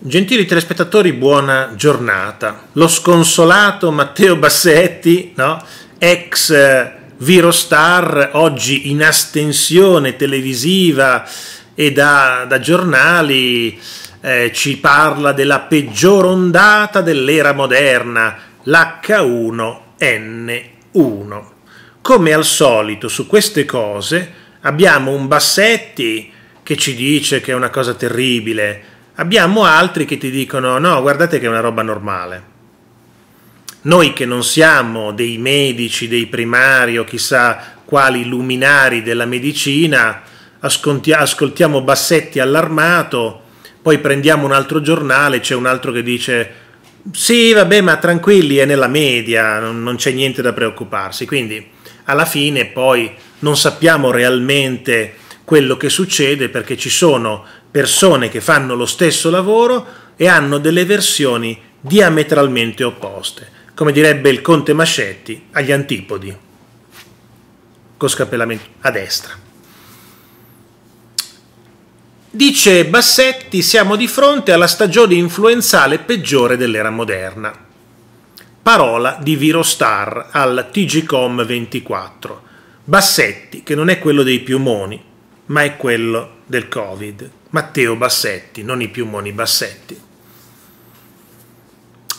Gentili telespettatori, buona giornata. Lo sconsolato Matteo Bassetti, no? ex eh, Virostar, oggi in astensione televisiva e da, da giornali, eh, ci parla della peggior ondata dell'era moderna, l'H1N1. Come al solito su queste cose abbiamo un Bassetti che ci dice che è una cosa terribile, Abbiamo altri che ti dicono no, guardate che è una roba normale. Noi che non siamo dei medici, dei primari o chissà quali luminari della medicina, ascoltiamo bassetti allarmato, poi prendiamo un altro giornale, c'è un altro che dice sì, vabbè, ma tranquilli, è nella media, non, c'è niente da preoccuparsi. Quindi alla fine poi non sappiamo realmente quello che succede perché ci sono persone che fanno lo stesso lavoro e hanno delle versioni diametralmente opposte, come direbbe il conte Mascetti agli antipodi, con scappellamento a destra. Dice Bassetti, siamo di fronte alla stagione influenzale peggiore dell'era moderna. Parola di Virostar al TGCOM 24. Bassetti, che non è quello dei piumoni, ma è quello del Covid. Matteo Bassetti, non i più moni Bassetti.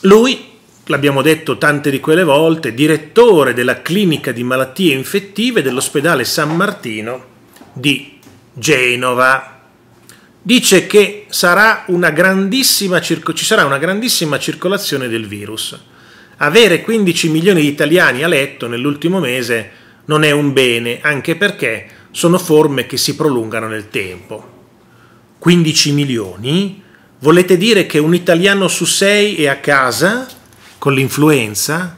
Lui, l'abbiamo detto tante di quelle volte, direttore della clinica di malattie infettive dell'ospedale San Martino di Genova. Dice che sarà ci sarà una grandissima circolazione del virus. Avere 15 milioni di italiani a letto nell'ultimo mese non è un bene, anche perché sono forme che si prolungano nel tempo. 15 milioni, volete dire che un italiano su sei è a casa con l'influenza?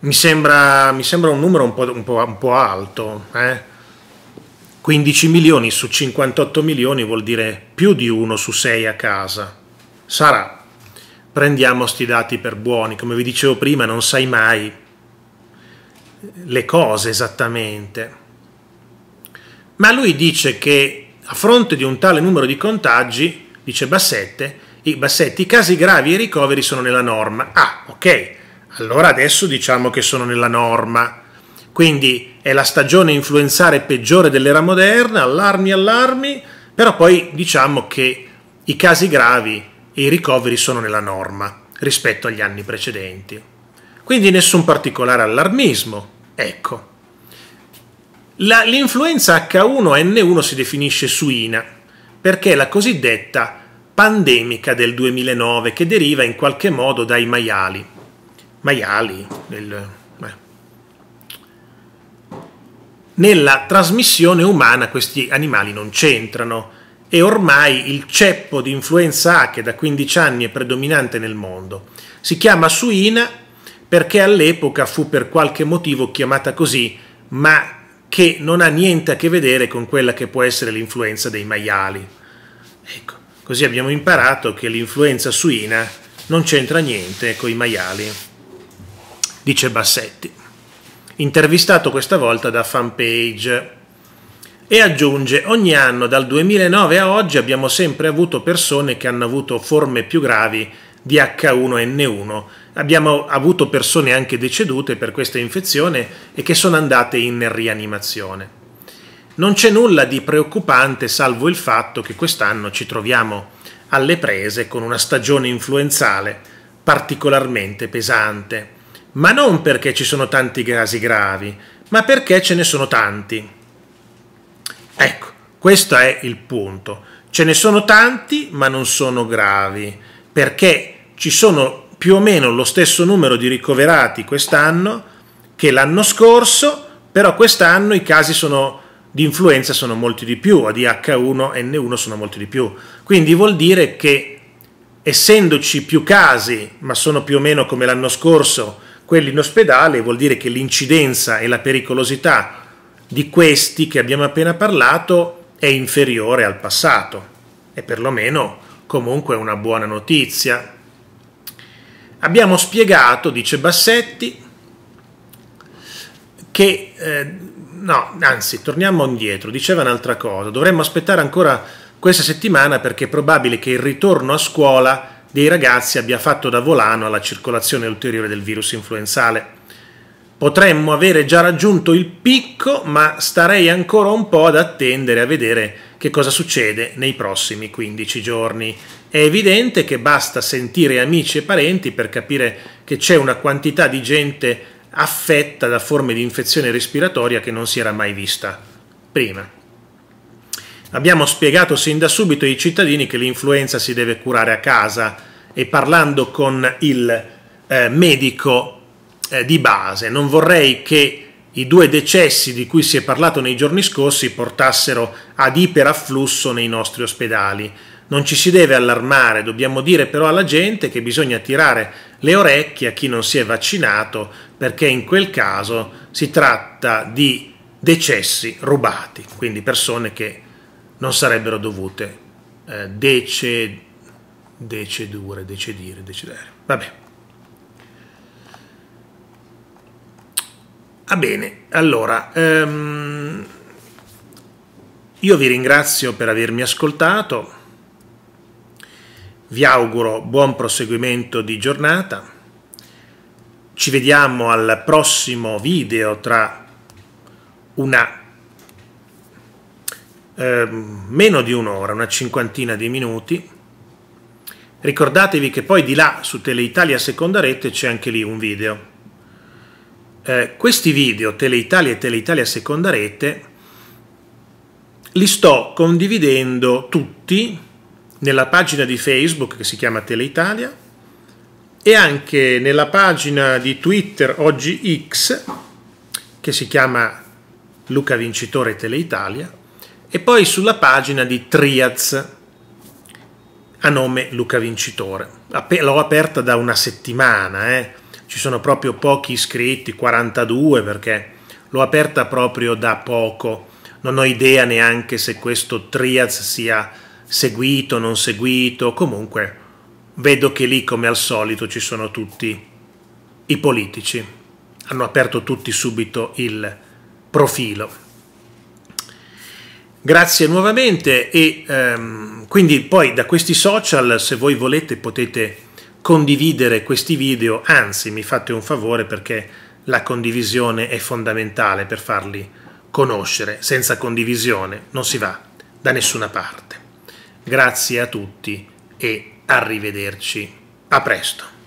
Mi sembra, mi sembra un numero un po', un po', un po alto. Eh? 15 milioni su 58 milioni vuol dire più di uno su sei a casa. Sarà. Prendiamo sti dati per buoni. Come vi dicevo prima, non sai mai le cose esattamente. Ma lui dice che a fronte di un tale numero di contagi, dice Bassette, i, Bassetti, i casi gravi e i ricoveri sono nella norma. Ah, ok, allora adesso diciamo che sono nella norma. Quindi è la stagione influenzare peggiore dell'era moderna, allarmi, allarmi, però poi diciamo che i casi gravi e i ricoveri sono nella norma rispetto agli anni precedenti. Quindi nessun particolare allarmismo, ecco. La, l'influenza H1N1 si definisce suina perché è la cosiddetta pandemica del 2009 che deriva in qualche modo dai maiali. Maiali del, Nella trasmissione umana questi animali non c'entrano e ormai il ceppo di influenza A che da 15 anni è predominante nel mondo. Si chiama suina perché all'epoca fu per qualche motivo chiamata così, ma che non ha niente a che vedere con quella che può essere l'influenza dei maiali. Ecco, così abbiamo imparato che l'influenza suina non c'entra niente con i maiali, dice Bassetti, intervistato questa volta da fanpage. E aggiunge, ogni anno dal 2009 a oggi abbiamo sempre avuto persone che hanno avuto forme più gravi di H1N1. Abbiamo avuto persone anche decedute per questa infezione e che sono andate in rianimazione. Non c'è nulla di preoccupante salvo il fatto che quest'anno ci troviamo alle prese con una stagione influenzale particolarmente pesante, ma non perché ci sono tanti casi gravi, ma perché ce ne sono tanti. Ecco, questo è il punto. Ce ne sono tanti, ma non sono gravi perché ci sono più o meno lo stesso numero di ricoverati quest'anno che l'anno scorso, però quest'anno i casi sono, di influenza sono molti di più, o di H1N1 sono molti di più. Quindi vuol dire che essendoci più casi, ma sono più o meno come l'anno scorso, quelli in ospedale, vuol dire che l'incidenza e la pericolosità di questi che abbiamo appena parlato è inferiore al passato e perlomeno comunque una buona notizia. Abbiamo spiegato, dice Bassetti, che eh, no, anzi, torniamo indietro, diceva un'altra cosa, dovremmo aspettare ancora questa settimana perché è probabile che il ritorno a scuola dei ragazzi abbia fatto da volano alla circolazione ulteriore del virus influenzale. Potremmo avere già raggiunto il picco, ma starei ancora un po' ad attendere a vedere che cosa succede nei prossimi 15 giorni. È evidente che basta sentire amici e parenti per capire che c'è una quantità di gente affetta da forme di infezione respiratoria che non si era mai vista prima. Abbiamo spiegato sin da subito ai cittadini che l'influenza si deve curare a casa e parlando con il eh, medico eh, di base. Non vorrei che i due decessi di cui si è parlato nei giorni scorsi portassero ad iperafflusso nei nostri ospedali. Non ci si deve allarmare, dobbiamo dire però alla gente che bisogna tirare le orecchie a chi non si è vaccinato perché in quel caso si tratta di decessi rubati, quindi persone che non sarebbero dovute eh, dece, decedure, decedire, decedere. Vabbè. Va bene, allora, um, io vi ringrazio per avermi ascoltato, vi auguro buon proseguimento di giornata, ci vediamo al prossimo video tra una eh, meno di un'ora, una cinquantina di minuti. Ricordatevi che poi di là su Teleitalia Seconda Rete c'è anche lì un video eh, questi video Teleitalia e Teleitalia Seconda Rete li sto condividendo tutti nella pagina di Facebook che si chiama Teleitalia e anche nella pagina di Twitter oggi X che si chiama Luca Vincitore Teleitalia e poi sulla pagina di Triaz a nome Luca Vincitore. L'ho aperta da una settimana, eh ci sono proprio pochi iscritti, 42 perché l'ho aperta proprio da poco, non ho idea neanche se questo triaz sia seguito, non seguito, comunque vedo che lì come al solito ci sono tutti i politici, hanno aperto tutti subito il profilo. Grazie nuovamente e ehm, quindi poi da questi social se voi volete potete condividere questi video, anzi mi fate un favore perché la condivisione è fondamentale per farli conoscere, senza condivisione non si va da nessuna parte. Grazie a tutti e arrivederci. A presto.